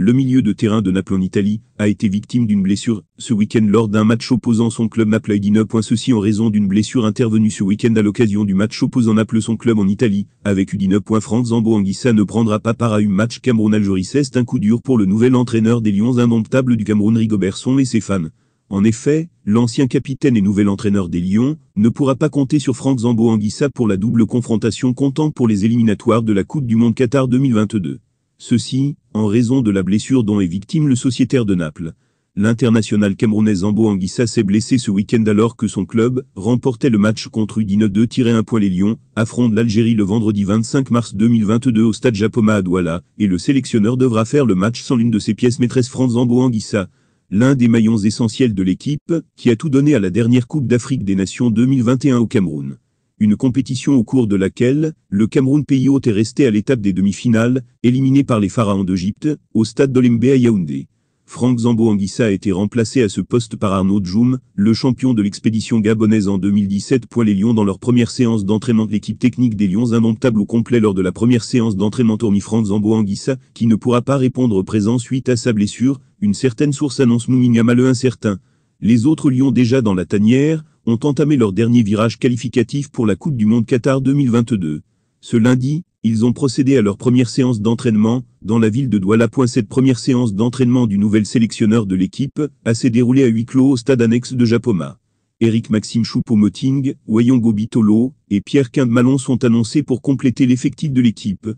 le milieu de terrain de Naples en Italie, a été victime d'une blessure ce week-end lors d'un match opposant son club Naples à ceci en raison d'une blessure intervenue ce week-end à l'occasion du match opposant Naples son club en Italie, avec Udine. Franck Zambo Anguissa ne prendra pas part à un match Cameroun-Algérie. C'est un coup dur pour le nouvel entraîneur des Lions indomptables du Cameroun Rigobertson et ses fans. En effet, l'ancien capitaine et nouvel entraîneur des Lions ne pourra pas compter sur Franck Zambo Anguissa pour la double confrontation comptant pour les éliminatoires de la Coupe du Monde Qatar 2022. Ceci, en raison de la blessure dont est victime le sociétaire de Naples. L'international camerounais Zambo Anguissa s'est blessé ce week-end alors que son club remportait le match contre Udine 2-1 poil les Lions, affronte l'Algérie le vendredi 25 mars 2022 au stade Japoma à Douala, et le sélectionneur devra faire le match sans l'une de ses pièces maîtresses France Zambo Anguissa, l'un des maillons essentiels de l'équipe, qui a tout donné à la dernière Coupe d'Afrique des Nations 2021 au Cameroun une compétition au cours de laquelle le Cameroun pays hôte est resté à l'étape des demi-finales, éliminé par les pharaons d'Égypte, au stade d'Olembe à Yaoundé. Frank Zambo Anguissa a été remplacé à ce poste par Arnaud Djoum, le champion de l'expédition gabonaise en 2017 les Lions dans leur première séance d'entraînement. L'équipe technique des Lions indomptable au complet lors de la première séance d'entraînement hormis Franck Zambo Anguissa, qui ne pourra pas répondre présent suite à sa blessure, une certaine source annonce le incertain. Les autres Lions déjà dans la tanière, ont entamé leur dernier virage qualificatif pour la Coupe du Monde Qatar 2022. Ce lundi, ils ont procédé à leur première séance d'entraînement dans la ville de Douala. Cette première séance d'entraînement du nouvel sélectionneur de l'équipe a s'est déroulée à huis clos au stade annexe de Japoma. Eric Maxime Choupo-Moting, Wayon Bitolo et Pierre Malon sont annoncés pour compléter l'effectif de l'équipe.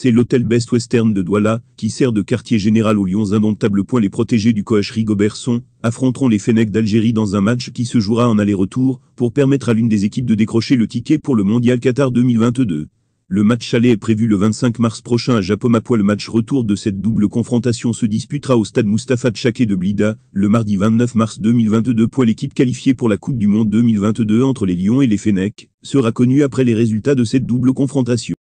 C'est l'hôtel Best Western de Douala, qui sert de quartier général aux Lions indomptables. Point les protégés du coach Rigobertson affronteront les Fennecs d'Algérie dans un match qui se jouera en aller-retour pour permettre à l'une des équipes de décrocher le ticket pour le Mondial Qatar 2022. Le match aller est prévu le 25 mars prochain à Japomapois. Le match retour de cette double confrontation se disputera au stade Mustapha Tchaké de Blida, le mardi 29 mars 2022. Point l'équipe qualifiée pour la Coupe du Monde 2022 entre les Lions et les Fennecs sera connue après les résultats de cette double confrontation.